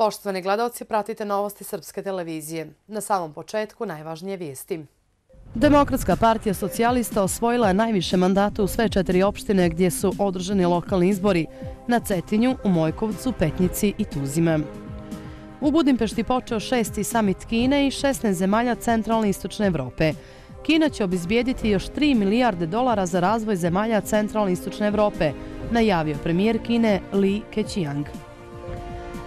Poštovani gledalci, pratite novosti Srpske televizije. Na samom početku najvažnije vijesti. Demokratska partija socijalista osvojila je najviše mandata u sve četiri opštine gdje su održani lokalni izbori, na Cetinju, u Mojkovcu, Petnici i Tuzime. U Budimpešti počeo šesti samit Kine i 16 zemalja centralne istočne Evrope. Kina će obizbijediti još 3 milijarde dolara za razvoj zemalja centralne istočne Evrope, najavio premijer Kine Li Keqiang.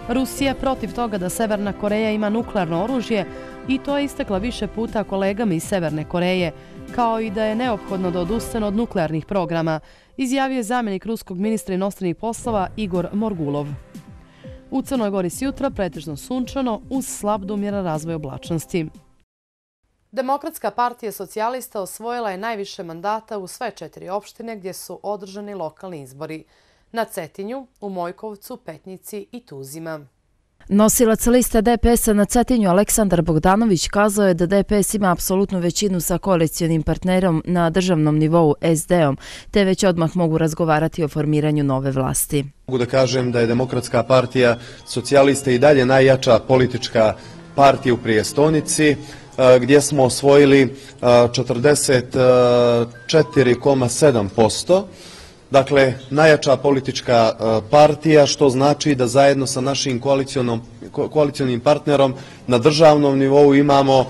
Rusija protiv toga da Severna Koreja ima nuklearno oružje i to je istakla više puta kolegama iz Severne Koreje, kao i da je neophodno da odustane od nuklearnih programa, izjavio je zamjenik ruskog ministra inostranih poslova Igor Morgulov. U Crnoj Gori s jutra pretežno sunčano uz slab domjera razvoja oblačnosti. Demokratska partija socijalista osvojila je najviše mandata u sve četiri opštine gdje su održani lokalni izbori – na Cetinju, u Mojkovcu, Petnici i Tuzima. Nosilac lista DPS-a na Cetinju Aleksandar Bogdanović kazao je da DPS ima apsolutnu većinu sa koalicijonim partnerom na državnom nivou SD-om, te već odmah mogu razgovarati o formiranju nove vlasti. Mogu da kažem da je Demokratska partija socijaliste i dalje najjača politička partija u Prijestonici, e, gdje smo osvojili 44,7%. E, dakle, najjača politička e, partija, što znači da zajedno sa našim koalicijonim partnerom na državnom nivou imamo e,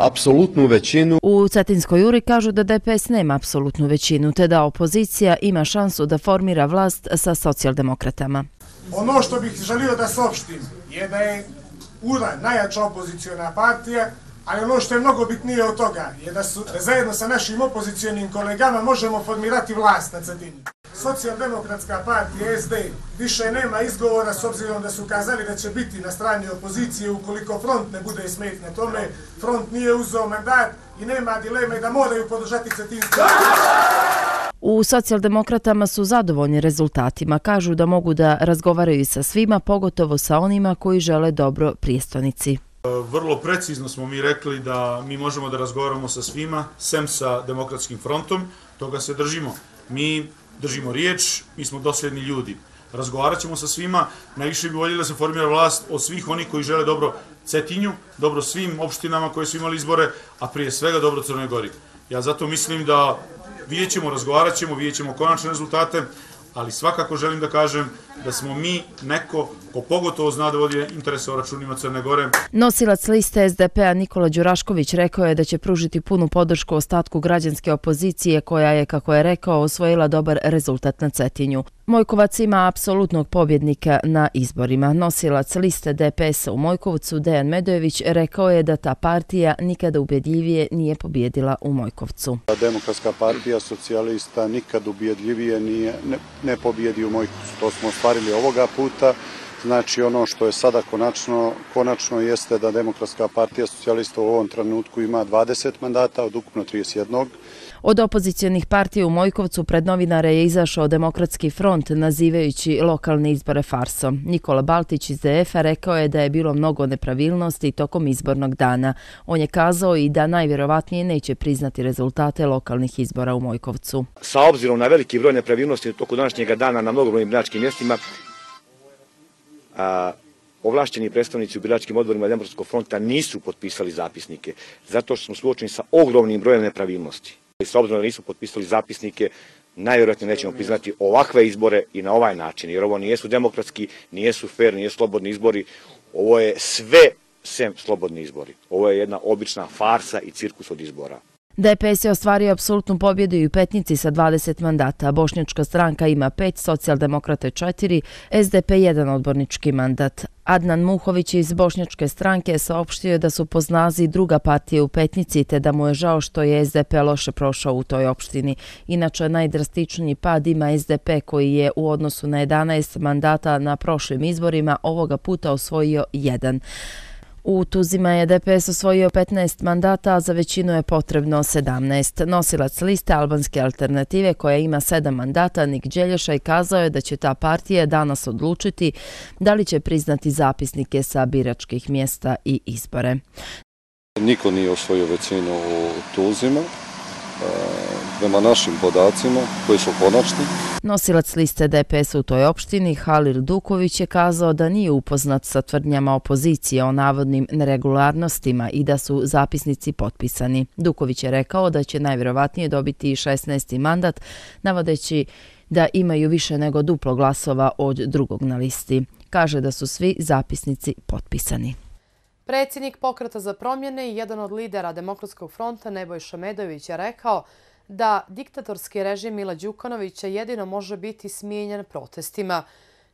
apsolutnu većinu. U Cetinskoj uri kažu da DPS nema apsolutnu većinu, te da opozicija ima šansu da formira vlast sa socijaldemokratama. Ono što bih želio da sopštim je da je URA najjača opozicijona partija, Ali ono što je mnogo bitnije od toga je da, su, da zajedno sa našim opozicijonim kolegama možemo formirati vlast na Cedinju. Socijaldemokratska partija SD više nema izgovora s obzirom da su kazali da će biti na strani opozicije ukoliko front ne bude smet na tome. Front nije uzao mandat i nema dileme da moraju podržati Cetinsku. U socijaldemokratama su zadovoljni rezultatima, kažu da mogu da razgovaraju sa svima, pogotovo sa onima koji žele dobro prijestonici. Vrlo precizno smo mi rekli da mi možemo da razgovaramo sa svima, sem sa demokratskim frontom, toga se držimo. Mi držimo riječ, mi smo dosljedni ljudi. Razgovarat ćemo sa svima, najviše bi voljeli da se formira vlast od svih oni koji žele dobro Cetinju, dobro svim opštinama koje su imali izbore, a prije svega dobro Crnoj Gori. Ja zato mislim da vidjet ćemo, razgovarat ćemo, vidjet ćemo konačne rezultate, ali svakako želim da kažem da smo mi neko ko pogotovo zna da vodi interese o računima Crne Gore. Nosilac liste SDP-a Nikola Đurašković rekao je da će pružiti punu podršku ostatku građanske opozicije koja je, kako je rekao, osvojila dobar rezultat na Cetinju. Mojkovac ima apsolutnog pobjednika na izborima. Nosilac liste DPS-a u Mojkovcu, Dejan Medojević, rekao je da ta partija nikada ubjedljivije nije pobjedila u Mojkovcu. Demokratska partija socijalista nikad ubjedljivije ne pobjedi u Mojkovcu. To smo ostvarili ovoga puta. Znači ono što je sada konačno, konačno jeste da Demokratska partija socijalista u ovom trenutku ima 20 mandata od ukupno 31. Od opozicijalnih partija u Mojkovcu pred novinare je izašao Demokratski front nazivajući lokalne izbore farsom. Nikola Baltić iz DF rekao je da je bilo mnogo nepravilnosti tokom izbornog dana. On je kazao i da najvjerovatnije neće priznati rezultate lokalnih izbora u Mojkovcu. Sa obzirom na veliki broj nepravilnosti u toku današnjega dana na mnogobrojnim bračkim mjestima, a, ovlašćeni predstavnici u biračkim odborima Demokratskog fronta nisu potpisali zapisnike, zato što smo suočeni sa ogromnim brojem nepravilnosti. I sa obzirom da nisu potpisali zapisnike, najvjerojatnije nećemo priznati ovakve izbore i na ovaj način, jer ovo nijesu demokratski, nijesu fair, nije slobodni izbori, ovo je sve sem slobodni izbori. Ovo je jedna obična farsa i cirkus od izbora. DPS je ostvario apsolutnu pobjedu i u petnici sa 20 mandata. Bošnjačka stranka ima pet, socijaldemokrate četiri, SDP jedan odbornički mandat. Adnan Muhović iz Bošnjačke stranke saopštio je da su po druga partija u petnici te da mu je žao što je SDP loše prošao u toj opštini. Inače, najdrastičniji pad ima SDP koji je u odnosu na 11 mandata na prošlim izborima ovoga puta osvojio jedan. U Tuzima je DPS osvojio 15 mandata, a za većinu je potrebno 17. Nosilac liste albanske alternative koja ima 7 mandata, Nik Đelješaj, kazao je da će ta partija danas odlučiti da li će priznati zapisnike sa biračkih mjesta i izbore. Niko nije osvojio većinu u Tuzima prema našim podacima koji su konačni. Nosilac liste DPS u toj opštini, Halil Duković, je kazao da nije upoznat sa tvrdnjama opozicije o navodnim neregularnostima i da su zapisnici potpisani. Duković je rekao da će najvjerovatnije dobiti 16. mandat, navodeći da imaju više nego duplo glasova od drugog na listi. Kaže da su svi zapisnici potpisani. Predsjednik pokreta za promjene i jedan od lidera Demokratskog fronta Nebojša Medović je rekao da diktatorski režim Mila Đukanovića jedino može biti smijenjen protestima.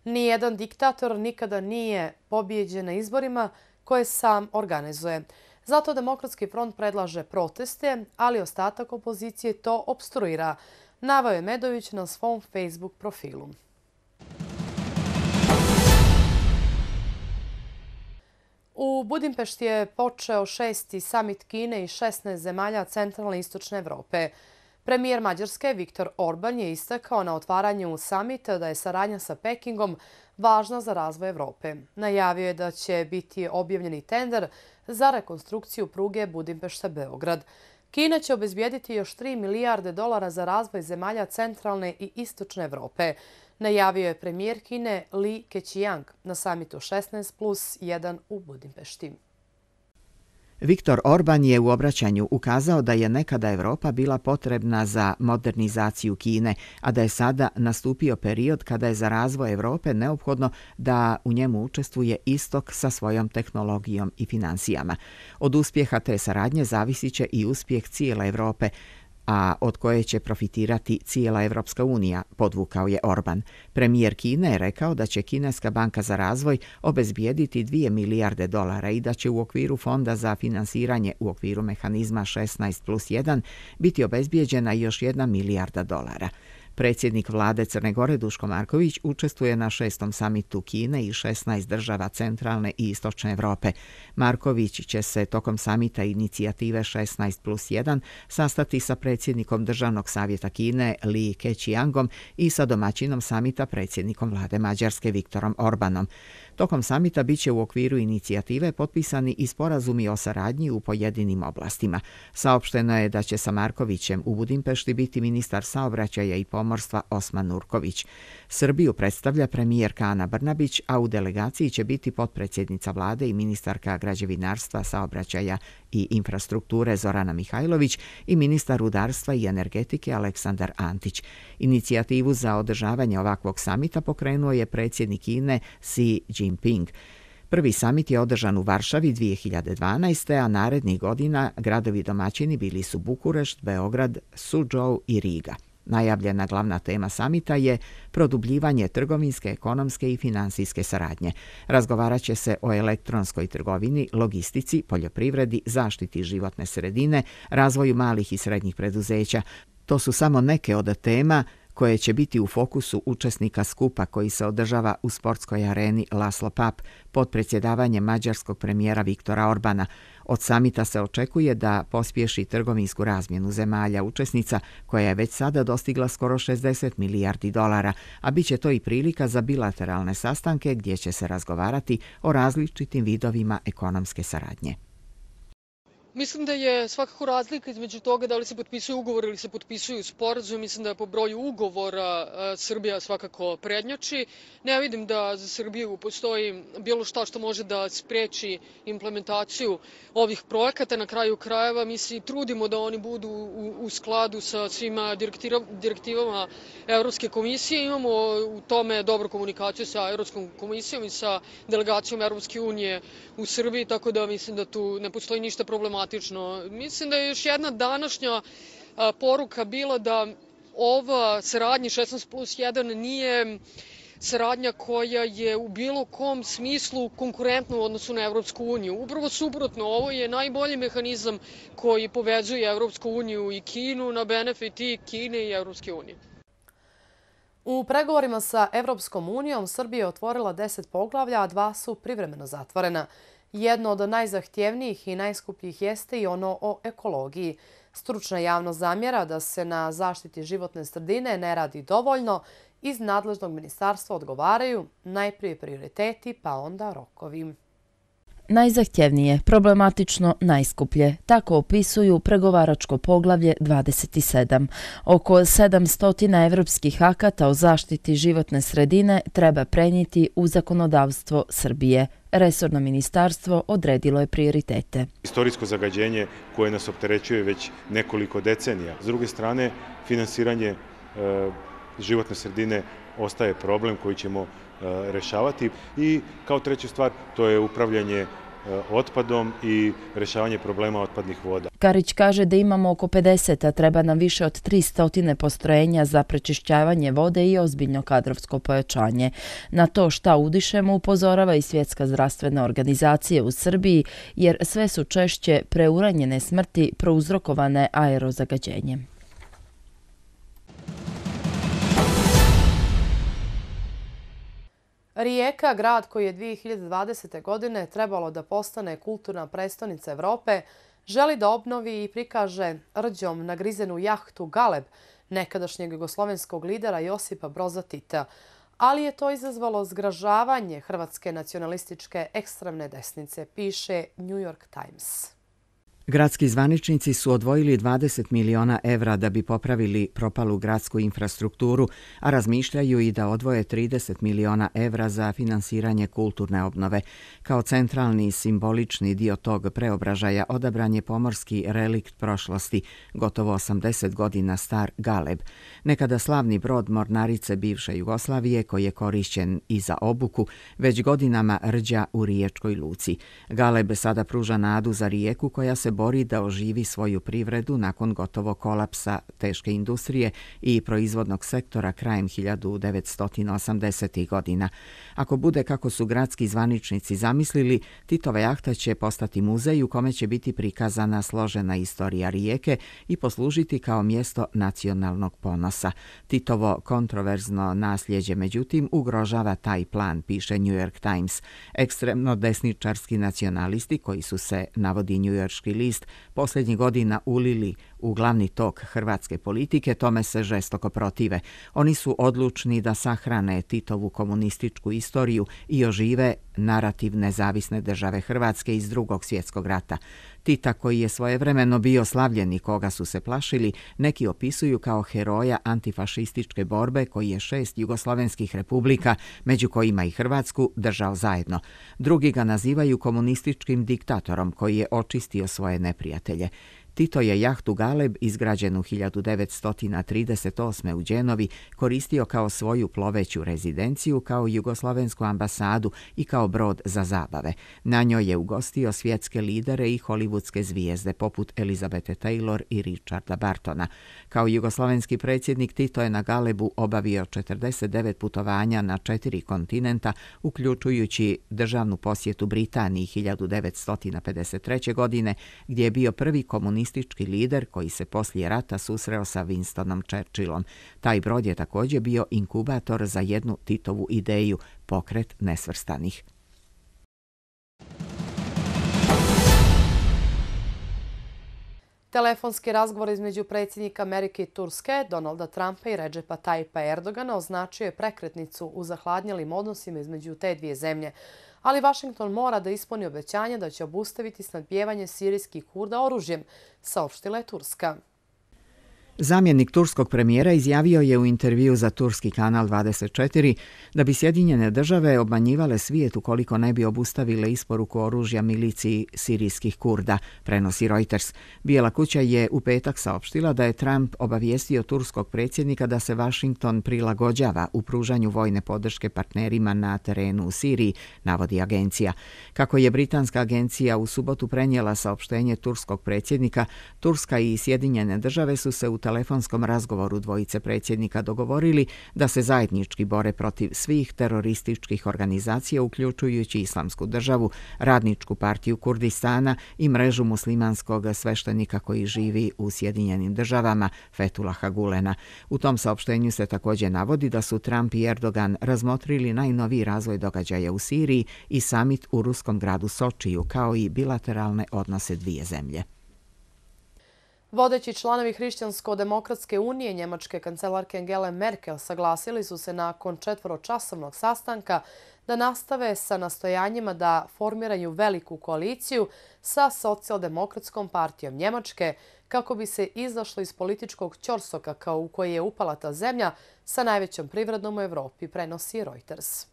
Nijedan diktator nikada nije pobjeđen na izborima koje sam organizuje. Zato Demokratski front predlaže proteste, ali ostatak opozicije to obstruira, je Medović na svom Facebook profilu. U Budimpešti je počeo šesti samit Kine i 16 zemalja centralne istočne Evrope. Premijer Mađarske Viktor Orban je istakao na otvaranju samita da je saradnja sa Pekingom važna za razvoj Evrope. Najavio je da će biti objavljeni tender za rekonstrukciju pruge Budimpešta-Beograd. Kina će obezbijediti još 3 milijarde dolara za razvoj zemalja centralne i istočne Evrope, najavio je premijer Kine Li Keqiang na samitu 16 plus 1 u Budimpešti. Viktor Orban je u obraćanju ukazao da je nekada Evropa bila potrebna za modernizaciju Kine, a da je sada nastupio period kada je za razvoj Evrope neophodno da u njemu učestvuje istok sa svojom tehnologijom i financijama. Od uspjeha te saradnje zavisiće i uspjeh cijela Evrope, a od koje će profitirati cijela Evropska unija, podvukao je Orban. Premijer Kine je rekao da će Kineska banka za razvoj obezbijediti 2 milijarde dolara i da će u okviru fonda za finansiranje u okviru mehanizma 16 plus 1 biti obezbijeđena još 1 milijarda dolara. Predsjednik vlade Crne Gore Duško Marković učestvuje na šestom samitu Kine i 16 država centralne i istočne Evrope. Marković će se tokom samita inicijative 16 plus 1 sastati sa predsjednikom Državnog savjeta Kine Li Keqiangom i sa domaćinom samita predsjednikom vlade Mađarske Viktorom Orbanom. Tokom samita biće u okviru inicijative potpisani i sporazumi o saradnji u pojedinim oblastima. Saopšteno je da će sa Markovićem u Budimpešti biti ministar saobraćaja i pomorstva Osman Nurković. Srbiju predstavlja premijer Kana Brnabić, a u delegaciji će biti potpredsjednica vlade i ministarka građevinarstva, saobraćaja i infrastrukture Zorana Mihajlović i ministar udarstva i energetike Aleksandar Antić. Inicijativu za održavanje ovakvog samita pokrenuo je predsjednik Kine Xi Jinping. Jinping. Prvi samit je održan u Varšavi 2012. a narednih godina gradovi domaćini bili su Bukurešt, Beograd, Suđou i Riga. Najavljena glavna tema samita je produbljivanje trgovinske, ekonomske i finansijske saradnje. Razgovaraće se o elektronskoj trgovini, logistici, poljoprivredi, zaštiti životne sredine, razvoju malih i srednjih preduzeća. To su samo neke od tema koje će biti u fokusu učesnika skupa koji se održava u sportskoj areni Laslo Pap pod predsjedavanje mađarskog premijera Viktora Orbana. Od samita se očekuje da pospješi trgovinsku razmjenu zemalja učesnica koja je već sada dostigla skoro 60 milijardi dolara, a bit će to i prilika za bilateralne sastanke gdje će se razgovarati o različitim vidovima ekonomske saradnje. Mislim da je svakako razlika između toga da li se potpisuju ugovor ili se potpisuju sporazum. Mislim da je po broju ugovora e, Srbija svakako prednjači. Ne vidim da za Srbiju postoji bilo šta što može da spreči implementaciju ovih projekata. Na kraju krajeva mi se trudimo da oni budu u skladu sa svima direktivama Evropske komisije. Imamo u tome dobru komunikaciju sa Evropskom komisijom i sa delegacijom Evropske unije u Srbiji, tako da mislim da tu ne postoji ništa problematično problematično. Mislim da je još jedna današnja poruka bila da ova saradnja 16 plus 1 nije saradnja koja je u bilo kom smislu konkurentna u odnosu na Evropsku uniju. Upravo suprotno, ovo je najbolji mehanizam koji povezuje Evropsku uniju i Kinu na benefit i Kine i Evropske unije. U pregovorima sa Evropskom unijom Srbije je otvorila 10 poglavlja, a dva su privremeno zatvorena. Jedno od najzahtjevnijih i najskupljih jeste i ono o ekologiji. Stručna javno zamjera da se na zaštiti životne sredine ne radi dovoljno, iz nadležnog ministarstva odgovaraju najprije prioriteti pa onda rokovim najzahtjevnije, problematično, najskuplje. Tako opisuju pregovaračko poglavlje 27. Oko 700 evropskih akata o zaštiti životne sredine treba prenijeti u zakonodavstvo Srbije. Resorno ministarstvo odredilo je prioritete. Istorijsko zagađenje koje nas opterećuje već nekoliko decenija. S druge strane, finansiranje e, životne sredine ostaje problem koji ćemo učiniti E, rešavati. I kao treća stvar, to je upravljanje e, otpadom i rešavanje problema otpadnih voda. Karić kaže da imamo oko 50, a treba nam više od 300 postrojenja za prečišćavanje vode i ozbiljno kadrovsko pojačanje. Na to šta udišemo upozorava i Svjetska zdravstvena organizacija u Srbiji, jer sve su češće preuranjene smrti prouzrokovane aerozagađenjem. Rijeka, grad koji je 2020. godine trebalo da postane kulturna prestonica Evrope, želi da obnovi i prikaže rđom nagrizenu jahtu Galeb, nekadašnjeg jugoslovenskog lidera Josipa Broza Tita, ali je to izazvalo zgražavanje hrvatske nacionalističke ekstremne desnice, piše New York Times. Gradski zvaničnici su odvojili 20 miliona evra da bi popravili propalu gradsku infrastrukturu, a razmišljaju i da odvoje 30 miliona evra za finansiranje kulturne obnove. Kao centralni simbolični dio tog preobražaja odabran je pomorski relikt prošlosti, gotovo 80 godina star Galeb. Nekada slavni brod mornarice bivše Jugoslavije, koji je korišćen i za obuku, već godinama rđa u Riječkoj luci. Galeb sada pruža nadu za rijeku koja se bori da oživi svoju privredu nakon gotovo kolapsa teške industrije i proizvodnog sektora krajem 1980. godina. Ako bude kako su gradski zvaničnici zamislili, Titova jahta će postati muzej u kome će biti prikazana složena istorija rijeke i poslužiti kao mjesto nacionalnog ponosa. Titovo kontroverzno nasljeđe, međutim, ugrožava taj plan, piše New York Times. Ekstremno desničarski nacionalisti, koji su se, navodi New Yorkski list posljednjih godina ulili u glavni tok hrvatske politike, tome se žestoko protive. Oni su odlučni da sahrane Titovu komunističku istoriju i ožive narativ nezavisne države Hrvatske iz drugog svjetskog rata. Tita koji je svojevremeno bio slavljen i koga su se plašili, neki opisuju kao heroja antifašističke borbe koji je šest jugoslovenskih republika, među kojima i Hrvatsku, držao zajedno. Drugi ga nazivaju komunističkim diktatorom koji je očistio svoje neprijatelje. Tito je jahtu Galeb, izgrađenu 1938. u Đenovi, koristio kao svoju ploveću rezidenciju, kao jugoslovensku ambasadu i kao brod za zabave. Na njoj je ugostio svjetske lidere i hollywoodske zvijezde poput Elizabete Taylor i Richarda Bartona. Kao jugoslovenski predsjednik, Tito je na Galebu obavio 49 putovanja na četiri kontinenta, uključujući državnu posjetu Britaniji 1953. godine, gdje je bio prvi komunistički komunistički lider koji se poslije rata susreo sa Winstonom Churchillom. Taj brod je također bio inkubator za jednu Titovu ideju, pokret nesvrstanih. Telefonski razgovor između predsjednika Amerike i Turske, Donalda Trumpa i Ređepa Tajpa Erdogana označuje prekretnicu u zahladnjelim odnosima između te dvije zemlje ali Vašington mora da ispuni obećanja da će obustaviti snadbijevanje sirijskih kurda oružjem, saopštila je Turska. Zamjenik turskog premijera izjavio je u intervju za turski kanal 24 da bi Sjedinjene države obmanjivale svijet ukoliko ne bi obustavile isporuku oružja miliciji sirijskih kurda, prenosi Reuters. Bijela kuća je u petak saopštila da je Trump obavijestio turskog predsjednika da se Washington prilagođava u pružanju vojne podrške partnerima na terenu u Siriji, navodi agencija. Kako je britanska agencija u subotu prenijela saopštenje turskog predsjednika, Turska i Sjedinjene države su se u telefonskom razgovoru dvojice predsjednika dogovorili da se zajednički bore protiv svih terorističkih organizacija uključujući Islamsku državu, Radničku partiju Kurdistana i mrežu muslimanskog sveštenika koji živi u Sjedinjenim državama Fetulaha Gulena. U tom saopštenju se također navodi da su Trump i Erdogan razmotrili najnoviji razvoj događaja u Siriji i samit u ruskom gradu Sočiju kao i bilateralne odnose dvije zemlje. Vodeći članovi Hrišćansko-demokratske unije Njemačke kancelarke Angele Merkel saglasili su se nakon četvoročasovnog sastanka da nastave sa nastojanjima da formiraju veliku koaliciju sa socijaldemokratskom partijom Njemačke kako bi se izašlo iz političkog čorsoka kao u koji je upala ta zemlja sa najvećom privrednom u Evropi, prenosi Reuters.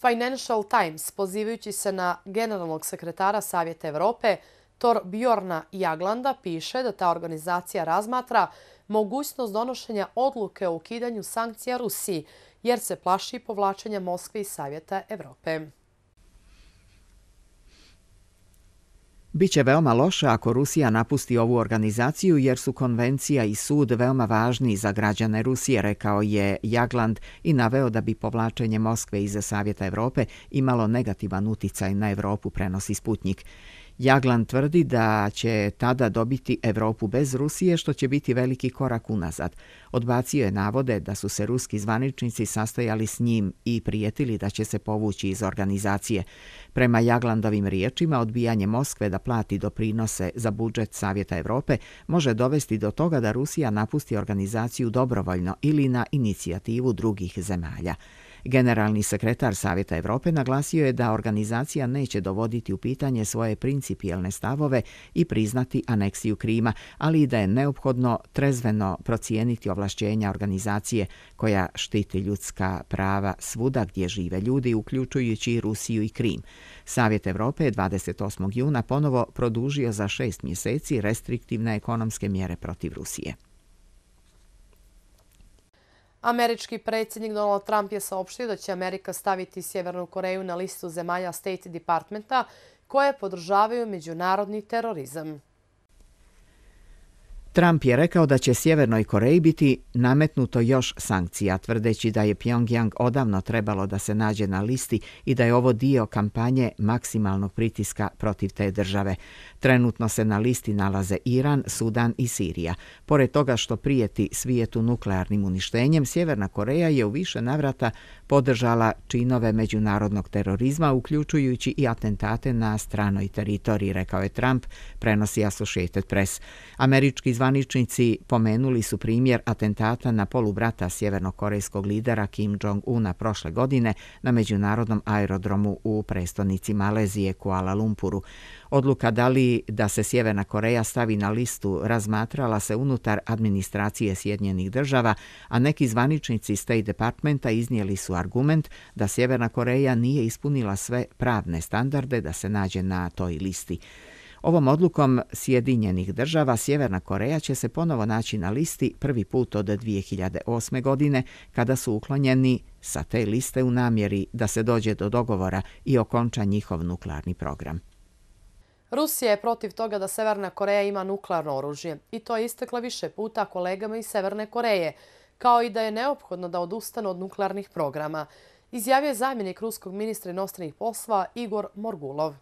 Financial Times, pozivajući se na generalnog sekretara Savjeta Evrope, Dr. Bjorna Jaglanda piše da ta organizacija razmatra mogućnost donošenja odluke o ukidanju sankcija Rusiji, jer se plaši povlačenja Moskve i Savjeta Evrope. Biće veoma loše ako Rusija napusti ovu organizaciju jer su konvencija i sud veoma važni za građane Rusije, rekao je Jagland i naveo da bi povlačenje Moskve iza Savjeta Evrope imalo negativan uticaj na Evropu, prenosi Sputnik. Jaglan tvrdi da će tada dobiti Evropu bez Rusije, što će biti veliki korak unazad. Odbacio je navode da su se ruski zvaničnici sastojali s njim i prijetili da će se povući iz organizacije. Prema Jaglandovim riječima, odbijanje Moskve da plati doprinose za budžet Savjeta Evrope može dovesti do toga da Rusija napusti organizaciju dobrovoljno ili na inicijativu drugih zemalja. Generalni sekretar Savjeta Evrope naglasio je da organizacija neće dovoditi u pitanje svoje principijelne stavove i priznati aneksiju Krima, ali i da je neophodno trezveno procijeniti ovlašćenja organizacije koja štiti ljudska prava svuda gdje žive ljudi, uključujući Rusiju i Krim. Savjet Evrope je 28. juna ponovo produžio za šest mjeseci restriktivne ekonomske mjere protiv Rusije. Američki predsjednik Donald Trump je saopštio da će Amerika staviti Sjevernu Koreju na listu zemalja State Departmenta koje podržavaju međunarodni terorizam. Trump je rekao da će Sjevernoj Koreji biti nametnuto još sankcija, tvrdeći da je Pyongyang odavno trebalo da se nađe na listi i da je ovo dio kampanje maksimalnog pritiska protiv te države. Trenutno se na listi nalaze Iran, Sudan i Sirija. Pored toga što prijeti svijetu nuklearnim uništenjem, Sjeverna Koreja je u više navrata podržala činove međunarodnog terorizma, uključujući i atentate na stranoj teritoriji, rekao je Trump, prenosi Associated Press. Američki zvaničnici pomenuli su primjer atentata na polubrata sjevernokorejskog lidera Kim Jong-una prošle godine na međunarodnom aerodromu u prestonici Malezije Kuala Lumpuru. Odluka da li da se Sjeverna Koreja stavi na listu razmatrala se unutar administracije Sjedinjenih država, a neki zvaničnici State Departmenta iznijeli su argument da Sjeverna Koreja nije ispunila sve pravne standarde da se nađe na toj listi. Ovom odlukom Sjedinjenih država Sjeverna Koreja će se ponovo naći na listi prvi put od 2008. godine kada su uklonjeni sa te liste u namjeri da se dođe do dogovora i okonča njihov nuklearni program. Rusija je protiv toga da Severna Koreja ima nuklearno oružje i to je istekla više puta kolegama iz Severne Koreje, kao i da je neophodno da odustane od nuklearnih programa, izjavio je zamjenik ruskog ministra inostranih poslova Igor Morgulov.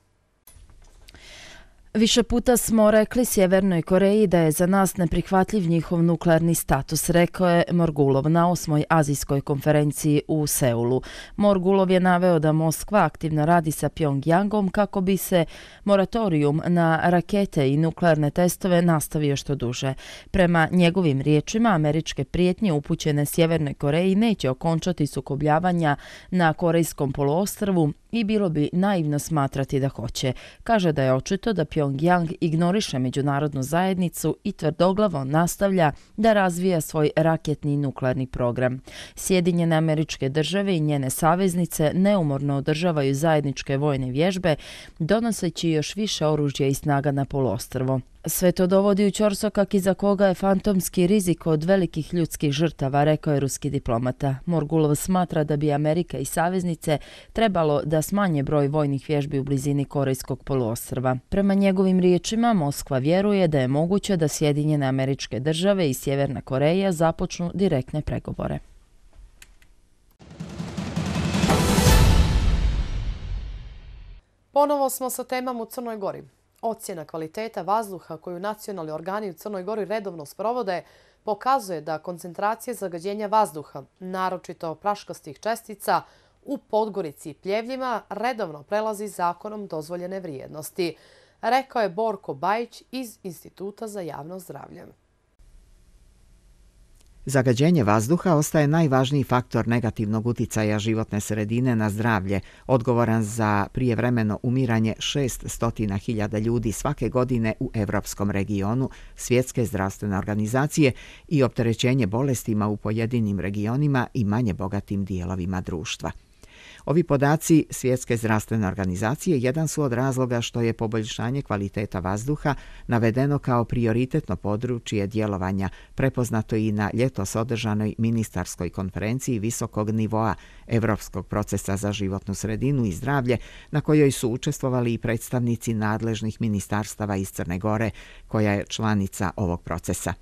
Više puta smo rekli Sjevernoj Koreji da je za nas neprihvatljiv njihov nuklearni status, rekao je Morgulov na osmoj azijskoj konferenciji u Seulu. Morgulov je naveo da Moskva aktivno radi sa Pjongjangom kako bi se moratorijum na rakete i nuklearne testove nastavio što duže. Prema njegovim riječima, američke prijetnje upućene Sjevernoj Koreji neće okončati sukobljavanja na Korejskom poluostrvu i bilo bi naivno smatrati da hoće. Kaže da je očito da Pjongjang Pjongjang ignoriše međunarodnu zajednicu i tvrdoglavo nastavlja da razvija svoj raketni nuklearni program. Sjedinjene američke države i njene saveznice neumorno održavaju zajedničke vojne vježbe, donoseći još više oružja i snaga na poluostrvo. Sve to dovodi u Ćorsokak za koga je fantomski rizik od velikih ljudskih žrtava, rekao je ruski diplomata. Morgulov smatra da bi Amerika i saveznice trebalo da smanje broj vojnih vježbi u blizini Korejskog poluostrva. Prema njegovim riječima, Moskva vjeruje da je moguće da Sjedinjene američke države i Sjeverna Koreja započnu direktne pregovore. Ponovo smo sa temama u Crnoj Gori. Ocjena kvaliteta vazduha koju nacionalni organi u Crnoj Gori redovno sprovode pokazuje da koncentracije zagađenja vazduha, naročito praškastih čestica, u Podgorici i Pljevljima redovno prelazi zakonom dozvoljene vrijednosti, rekao je Borko Bajić iz Instituta za javno zdravlje. Zagađenje vazduha ostaje najvažniji faktor negativnog uticaja životne sredine na zdravlje, odgovoran za prijevremeno umiranje 600.000 ljudi svake godine u evropskom regionu Svjetske zdravstvene organizacije i opterećenje bolestima u pojedinim regionima i manje bogatim dijelovima društva. Ovi podaci Svjetske zdravstvene organizacije jedan su od razloga što je poboljšanje kvaliteta vazduha navedeno kao prioritetno područje djelovanja, prepoznato i na ljetos održanoj ministarskoj konferenciji visokog nivoa Evropskog procesa za životnu sredinu i zdravlje, na kojoj su učestvovali i predstavnici nadležnih ministarstava iz Crne Gore, koja je članica ovog procesa.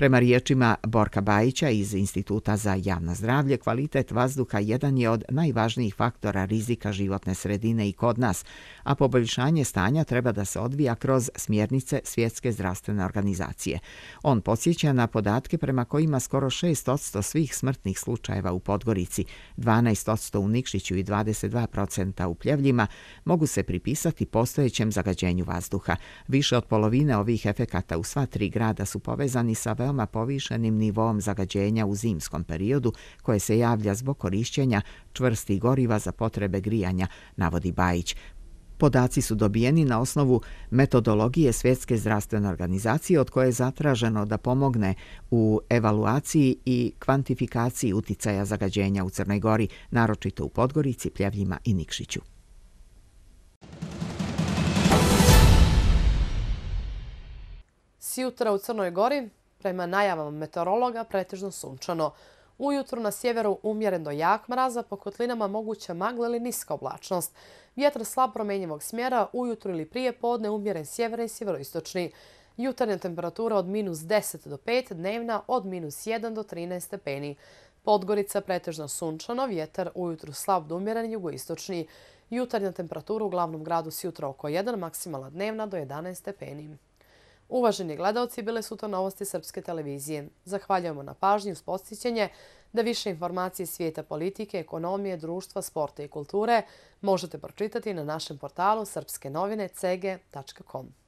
Prema riječima Borka Bajića iz Instituta za javno zdravlje, kvalitet vazduha jedan je od najvažnijih faktora rizika životne sredine i kod nas, a poboljšanje stanja treba da se odvija kroz smjernice Svjetske zdravstvene organizacije. On podsjeća na podatke prema kojima skoro 6% svih smrtnih slučajeva u Podgorici, 12% u Nikšiću i 22% u Pljevljima mogu se pripisati postojećem zagađenju vazduha. Više od polovine ovih efekata u sva tri grada su povezani sa veoma veoma povišenim nivom zagađenja u zimskom periodu koje se javlja zbog korišćenja čvrstih goriva za potrebe grijanja, navodi Bajić. Podaci su dobijeni na osnovu metodologije Svjetske zdravstvene organizacije od koje je zatraženo da pomogne u evaluaciji i kvantifikaciji uticaja zagađenja u Crnoj Gori, naročito u Podgorici, Pljevljima i Nikšiću. Sjutra u Crnoj Gori, Prema najavama meteorologa, pretežno sunčano. Ujutru na sjeveru umjeren do jak mraza, po kotlinama moguća magla ili niska oblačnost. Vjetar slab promenjivog smjera, ujutru ili prije podne umjeren sjeveren i sjeveroistočni. Jutarnja temperatura od minus 10 do 5, dnevna od minus 1 do 13 stepeni. Podgorica pretežno sunčano, vjetar ujutru slab do umjeren jugoistočni. Jutarnja temperatura u glavnom gradu sjutro oko 1, maksimala dnevna do 11 stepeni. Uvaženi gledalci, bile su to novosti Srpske televizije. Zahvaljujemo na pažnju s postićenje da više informacije svijeta politike, ekonomije, društva, sporta i kulture možete pročitati na našem portalu srpskenovine.cg.com.